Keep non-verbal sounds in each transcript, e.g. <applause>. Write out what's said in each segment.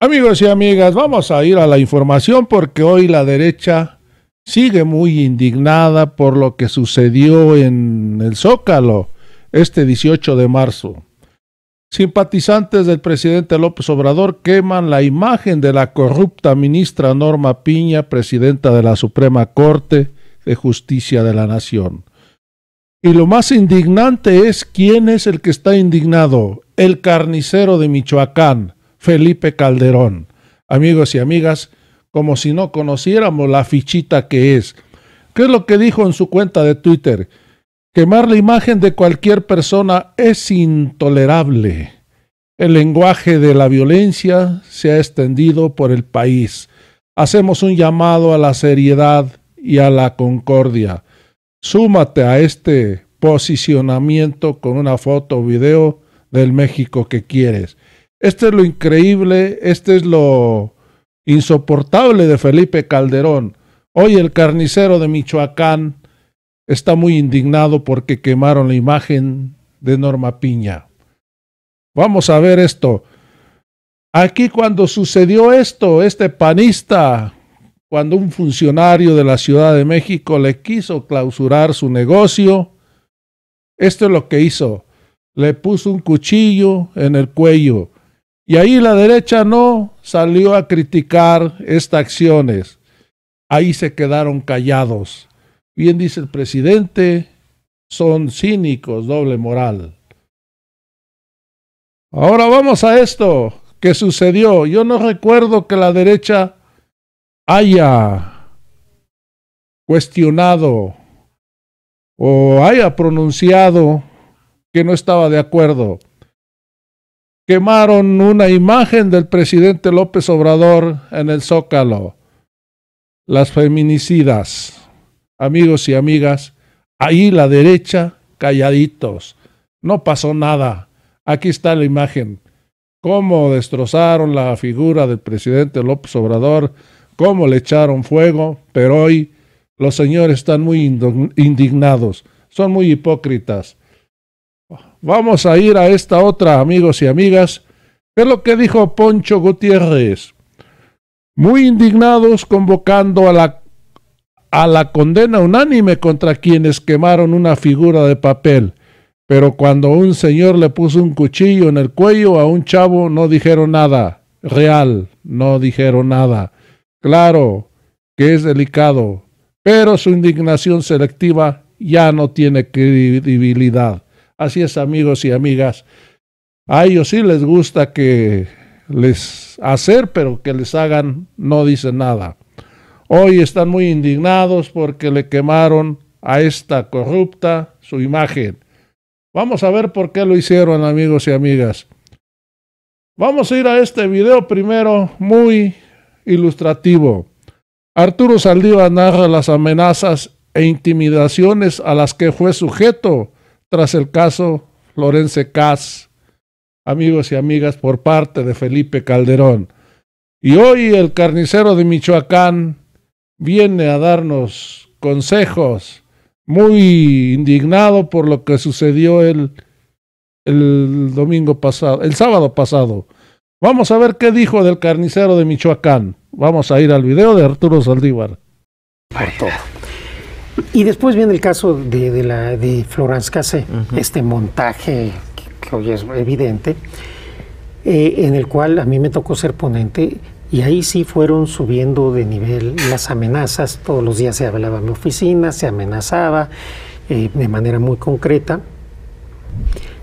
Amigos y amigas, vamos a ir a la información porque hoy la derecha sigue muy indignada por lo que sucedió en el Zócalo este 18 de marzo. Simpatizantes del presidente López Obrador queman la imagen de la corrupta ministra Norma Piña, presidenta de la Suprema Corte de Justicia de la Nación. Y lo más indignante es quién es el que está indignado, el carnicero de Michoacán, Felipe Calderón. Amigos y amigas, como si no conociéramos la fichita que es. ¿Qué es lo que dijo en su cuenta de Twitter? Quemar la imagen de cualquier persona es intolerable. El lenguaje de la violencia se ha extendido por el país. Hacemos un llamado a la seriedad y a la concordia. Súmate a este posicionamiento con una foto o video del México que quieres. Esto es lo increíble, esto es lo insoportable de Felipe Calderón. Hoy el carnicero de Michoacán está muy indignado porque quemaron la imagen de Norma Piña. Vamos a ver esto. Aquí cuando sucedió esto, este panista, cuando un funcionario de la Ciudad de México le quiso clausurar su negocio, esto es lo que hizo. Le puso un cuchillo en el cuello y ahí la derecha no salió a criticar estas acciones. Ahí se quedaron callados. Bien dice el presidente, son cínicos, doble moral. Ahora vamos a esto que sucedió. Yo no recuerdo que la derecha haya cuestionado o haya pronunciado que no estaba de acuerdo quemaron una imagen del presidente López Obrador en el Zócalo. Las feminicidas, amigos y amigas, ahí la derecha calladitos. No pasó nada. Aquí está la imagen. Cómo destrozaron la figura del presidente López Obrador, cómo le echaron fuego, pero hoy los señores están muy indignados, son muy hipócritas. Vamos a ir a esta otra, amigos y amigas. Es lo que dijo Poncho Gutiérrez. Muy indignados convocando a la, a la condena unánime contra quienes quemaron una figura de papel. Pero cuando un señor le puso un cuchillo en el cuello a un chavo no dijeron nada. Real, no dijeron nada. Claro que es delicado, pero su indignación selectiva ya no tiene credibilidad. Así es, amigos y amigas. A ellos sí les gusta que les hacer, pero que les hagan, no dicen nada. Hoy están muy indignados porque le quemaron a esta corrupta su imagen. Vamos a ver por qué lo hicieron, amigos y amigas. Vamos a ir a este video primero, muy ilustrativo. Arturo Saldívar narra las amenazas e intimidaciones a las que fue sujeto tras el caso Florence Cas, amigos y amigas, por parte de Felipe Calderón. Y hoy el carnicero de Michoacán viene a darnos consejos, muy indignado por lo que sucedió el, el domingo pasado, el sábado pasado. Vamos a ver qué dijo del carnicero de Michoacán. Vamos a ir al video de Arturo Saldívar. Y después viene el caso de, la, de Florence Cassé, este montaje que, hoy es evidente, eh, en el cual a mí me tocó ser ponente y ahí sí fueron subiendo de nivel las amenazas. Todos los días se hablaba en mi oficina, se amenazaba eh, de manera muy concreta.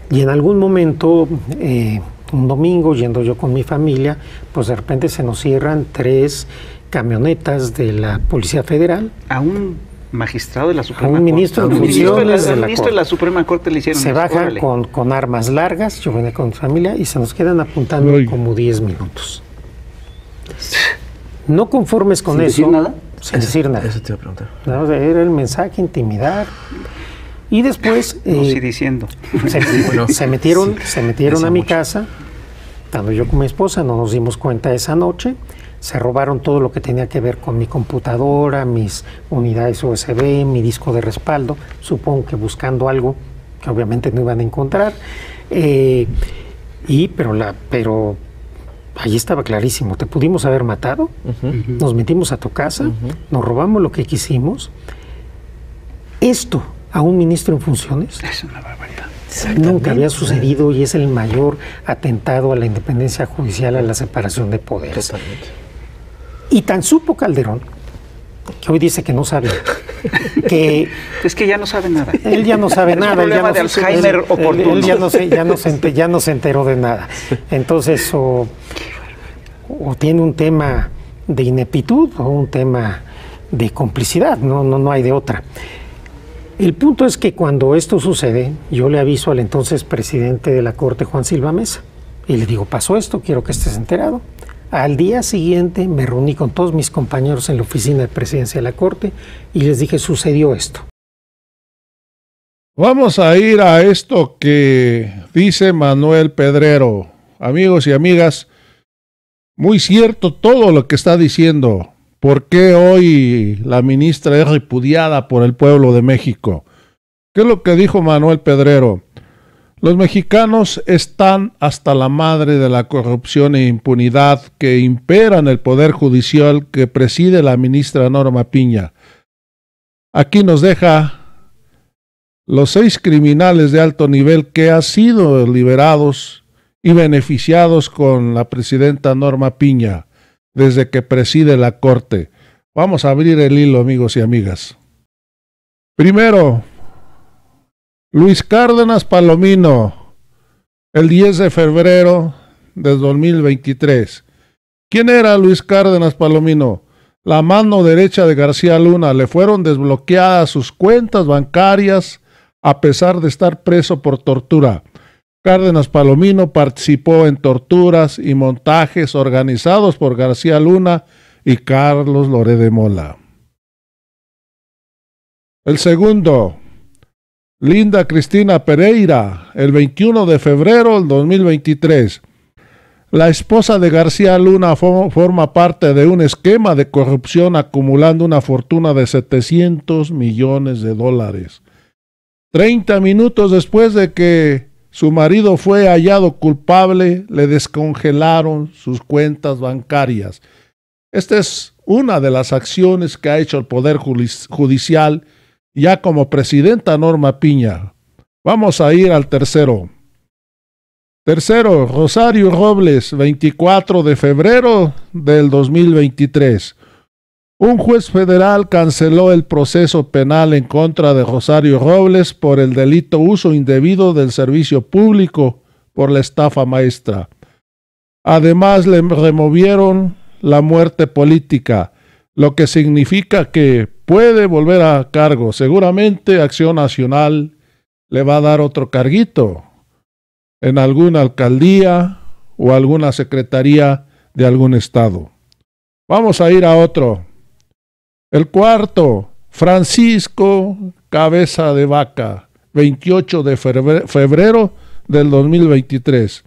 Y en algún momento, eh, un domingo, yendo yo con mi familia, pues de repente se nos cierran tres camionetas de la Policía Federal. Aún magistrado de la Suprema Corte. Un ministro, De, la, Suprema Corte le hicieron. Se baja con, con, armas largas, yo venía con familia y se nos quedan apuntando como 10 minutos. <laughs> No conformes con ¿Sin eso. Decir nada? Sin decir nada. Eso te iba a preguntar. era el mensaje, intimidar. Y después. <laughs> No, sí eh, diciendo. Se, <laughs> metieron, se metieron a mi casa. Tanto yo como mi esposa no nos dimos cuenta esa noche se robaron todo lo que tenía que ver con mi computadora, mis unidades USB, mi disco de respaldo, supongo que buscando algo que obviamente no iban a encontrar. Eh, y pero la, pero ahí estaba clarísimo, te pudimos haber matado, nos metimos a tu casa, nos robamos lo que quisimos. Esto a un ministro en funciones es una Nunca había sucedido y es el mayor atentado a la independencia judicial, a la separación de poderes. Y tan supo Calderón, que hoy dice que no sabe, que... <laughs> Es que ya no sabe nada. Él ya no sabe nada. El ya no, Alzheimer o ya, no se, <laughs> enteró, ya no se enteró de nada. Entonces, o, tiene un tema de ineptitud o un tema de complicidad, no, no, no hay de otra. El punto es que cuando esto sucede, yo le aviso al entonces presidente de la Corte, Juan Silva Mesa, y le digo, pasó esto, quiero que estés enterado. Al día siguiente me reuní con todos mis compañeros en la oficina de presidencia de la Corte y les dije, sucedió esto. Vamos a ir a esto que dice Manuel Pedrero. Amigos y amigas, muy cierto todo lo que está diciendo. ¿Por qué hoy la ministra es repudiada por el pueblo de México? ¿Qué es lo que dijo Manuel Pedrero? Los mexicanos están hasta la madre de la corrupción e impunidad que imperan el Poder Judicial que preside la ministra Norma Piña. Aquí nos deja los seis criminales de alto nivel que han sido liberados y beneficiados con la presidenta Norma Piña desde que preside la Corte. Vamos a abrir el hilo, amigos y amigas. Primero, Luis Cárdenas Palomino, el 10 de febrero de 2023. ¿Quién era Luis Cárdenas Palomino? La mano derecha de García Luna. Le fueron desbloqueadas sus cuentas bancarias a pesar de estar preso por tortura. Cárdenas Palomino participó en torturas y montajes organizados por García Luna y Carlos Loré de Mola. El segundo, Linda Cristina Pereira, el 21 de febrero del 2023. La esposa de García Luna forma parte de un esquema de corrupción acumulando una fortuna de 700 millones de dólares. Treinta minutos después de que su marido fue hallado culpable, le descongelaron sus cuentas bancarias. Esta es una de las acciones que ha hecho el Poder Judicial ya como presidenta Norma Piña. Vamos a ir al tercero. Tercero, Rosario Robles, 24 de febrero del 2023. Un juez federal canceló el proceso penal en contra de Rosario Robles por el delito uso indebido del servicio público por la estafa maestra. Además, le removieron la muerte política, lo que significa que puede volver a cargo. Seguramente Acción Nacional le va a dar otro carguito en alguna alcaldía o alguna secretaría de algún estado. Vamos a ir a otro. El cuarto, Francisco Cabeza de Vaca, 28 de febrero del 2023.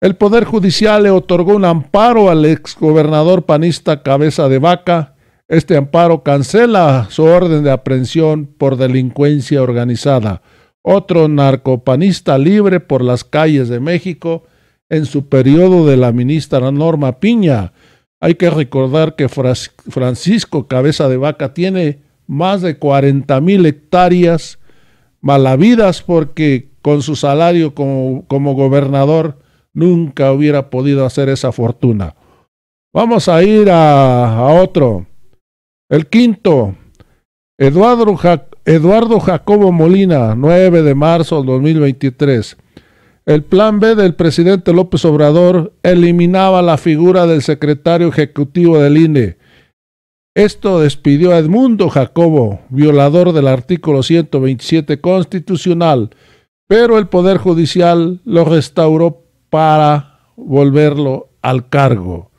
El Poder Judicial le otorgó un amparo al exgobernador panista Cabeza de Vaca este amparo cancela su orden de aprehensión por delincuencia organizada. Otro narcopanista libre por las calles de México en su periodo de la ministra Norma Piña. Hay que recordar que Francisco Cabeza de Vaca tiene más de 40 mil hectáreas malavidas porque con su salario como, gobernador nunca hubiera podido hacer esa fortuna. Vamos a ir a otro. El quinto, Eduardo, Jacobo Molina, 9 de marzo de 2023. El plan B del presidente López Obrador eliminaba la figura del secretario ejecutivo del INE. Esto despidió a Edmundo Jacobo, violador del artículo 127 constitucional, pero el Poder Judicial lo restauró para volverlo al cargo.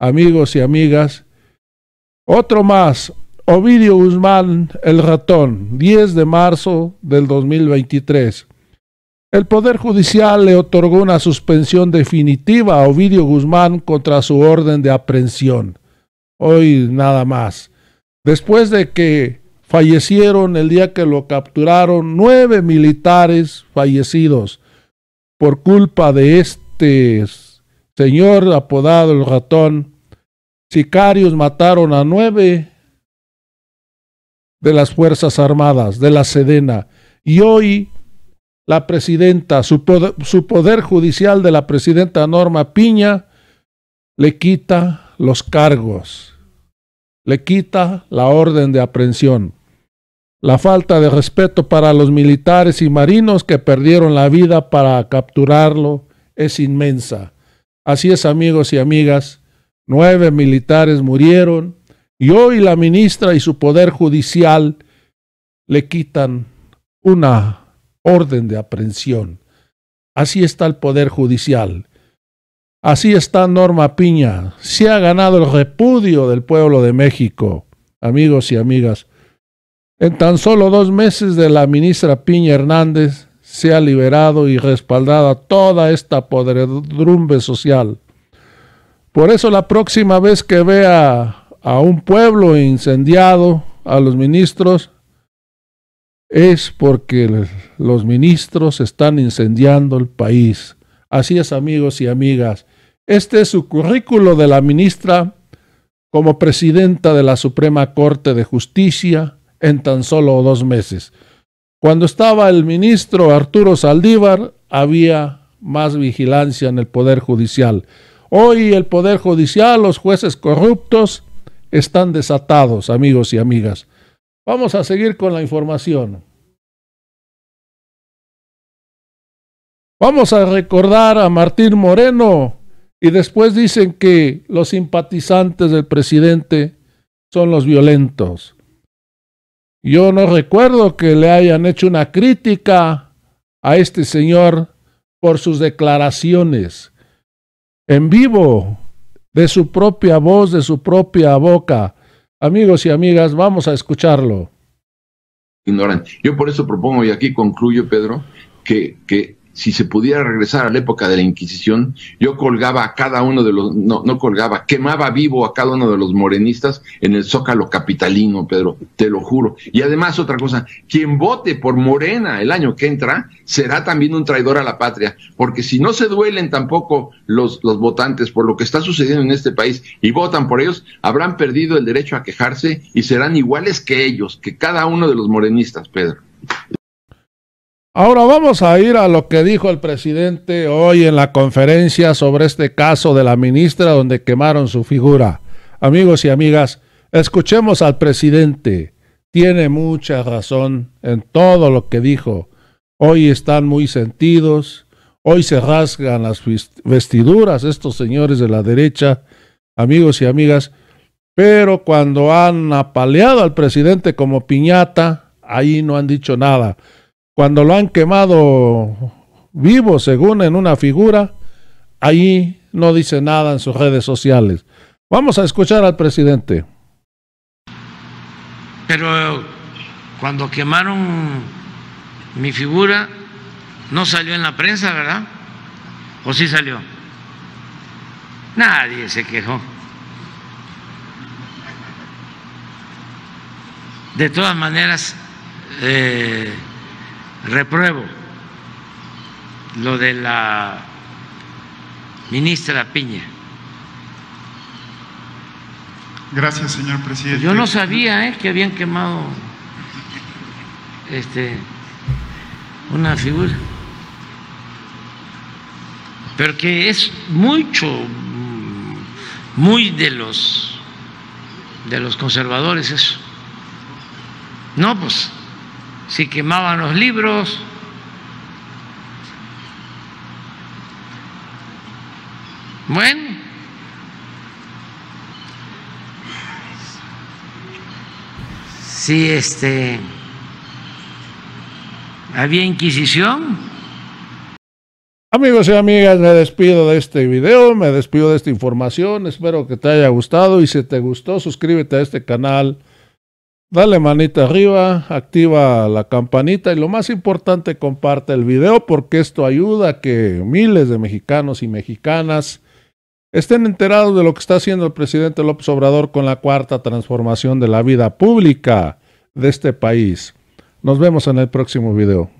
Amigos y amigas, otro más, Ovidio Guzmán, el ratón, 10 de marzo del 2023. El Poder Judicial le otorgó una suspensión definitiva a Ovidio Guzmán contra su orden de aprehensión. Hoy nada más. Después de que fallecieron el día que lo capturaron nueve militares fallecidos por culpa de este señor apodado el ratón, Sicarios mataron a nueve de las Fuerzas Armadas, de la Sedena. Y hoy la presidenta, su poder, su poder judicial de la presidenta Norma Piña, le quita los cargos, le quita la orden de aprehensión. La falta de respeto para los militares y marinos que perdieron la vida para capturarlo es inmensa. Así es, amigos y amigas, Nueve militares murieron y hoy la ministra y su poder judicial le quitan una orden de aprehensión. Así está el poder judicial. Así está Norma Piña. Se ha ganado el repudio del pueblo de México, amigos y amigas. En tan solo dos meses de la ministra Piña Hernández se ha liberado y respaldado toda esta podredumbre social. Por eso la próxima vez que vea a un pueblo incendiado, a los ministros, es porque los ministros están incendiando el país. Así es, amigos y amigas. Este es su currículo de la ministra como presidenta de la Suprema Corte de Justicia en tan solo dos meses. Cuando estaba el ministro Arturo Saldívar, había más vigilancia en el Poder Judicial. Hoy el Poder Judicial, los jueces corruptos, están desatados, amigos y amigas. Vamos a seguir con la información. Vamos a recordar a Martín Moreno y después dicen que los simpatizantes del presidente son los violentos. Yo no recuerdo que le hayan hecho una crítica a este señor por sus declaraciones en vivo, de su propia voz, de su propia boca. Amigos y amigas, vamos a escucharlo. Ignorante. Yo por eso propongo, y aquí concluyo, Pedro, que, que si se pudiera regresar a la época de la Inquisición, yo colgaba a cada uno de los, no, no colgaba, quemaba vivo a cada uno de los morenistas en el zócalo capitalino, Pedro, te lo juro. Y además otra cosa, quien vote por Morena el año que entra será también un traidor a la patria, porque si no se duelen tampoco los, los votantes por lo que está sucediendo en este país y votan por ellos, habrán perdido el derecho a quejarse y serán iguales que ellos, que cada uno de los morenistas, Pedro. Ahora vamos a ir a lo que dijo el presidente hoy en la conferencia sobre este caso de la ministra donde quemaron su figura. Amigos y amigas, escuchemos al presidente. Tiene mucha razón en todo lo que dijo. Hoy están muy sentidos, hoy se rasgan las vestiduras estos señores de la derecha, amigos y amigas, pero cuando han apaleado al presidente como piñata, ahí no han dicho nada cuando lo han quemado vivo, según en una figura, ahí no dice nada en sus redes sociales. Vamos a escuchar al presidente. Pero cuando quemaron mi figura, no salió en la prensa, ¿verdad? ¿O sí salió? Nadie se quejó. De todas maneras, eh, repruebo lo de la ministra Piña. Gracias, señor presidente. Yo no sabía ¿eh? que habían quemado este, una figura. Pero que es mucho, muy de los, de los conservadores eso. No, pues si quemaban los libros. Bueno, si este había inquisición. Amigos y amigas, me despido de este video, me despido de esta información, espero que te haya gustado y si te gustó suscríbete a este canal Dale manita arriba, activa la campanita y lo más importante, comparte el video porque esto ayuda a que miles de mexicanos y mexicanas estén enterados de lo que está haciendo el presidente López Obrador con la cuarta transformación de la vida pública de este país. Nos vemos en el próximo video.